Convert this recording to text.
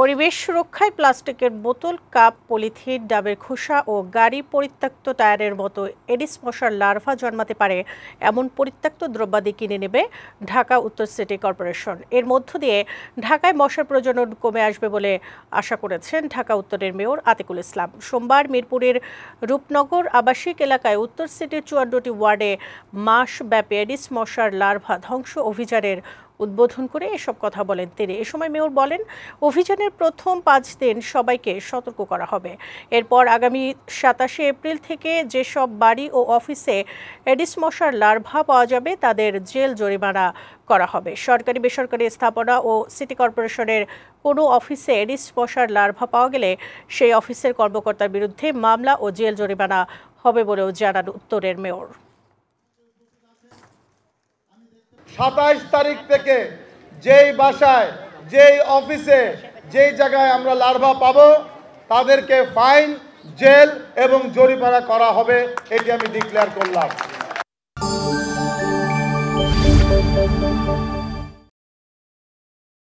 পরিবেশ সুরক্ষায় প্লাস্টিকের বোতল কাপ পলিথিন ডাবের খোসা ও গাড়ি পরিত্যক্ত টায়ারের মতো এডিস মশার লার্ভা জন্মাতে পারে এমন পরিত্যক্ত দ্রব্যাদি কিনে নেবে ঢাকা উত্তর সিটি কর্পোরেশন এর মধ্য দিয়ে ঢাকায় মশার প্রজনন কমে আসবে বলে আশা করেছেন ঢাকা উত্তরের মেয়র আতিকুল ইসলাম সোমবার মিরপুরের রূপনগর আবাসিক এলাকায় উত্তর সিটির চুয়ান্নটি ওয়ার্ডে মাসব্যাপী এডিস মশার লার্ভা ধ্বংস অভিযানের উদ্বোধন করে এসব কথা বলেন তিনি এ সময় মেয়র বলেন অভিযানের প্রথম পাঁচ দিন সবাইকে সতর্ক করা হবে এরপর আগামী সাতাশে এপ্রিল থেকে যেসব বাড়ি ও অফিসে এডিস মশার লার্ভা পাওয়া যাবে তাদের জেল জরিমানা করা হবে সরকারি বেসরকারি স্থাপনা ও সিটি কর্পোরেশনের কোনো অফিসে এডিস মশার লার্ভা পাওয়া গেলে সেই অফিসের কর্মকর্তার বিরুদ্ধে মামলা ও জেল জরিমানা হবে বলেও জানান উত্তরের মেয়র সাতাইশ তারিখ থেকে যেই বাসায় যেই অফিসে যেই জায়গায় আমরা লার্ভা পাব তাদেরকে ফাইন জেল এবং জরিমানা করা হবে এটি আমি ডিক্লেয়ার করলাম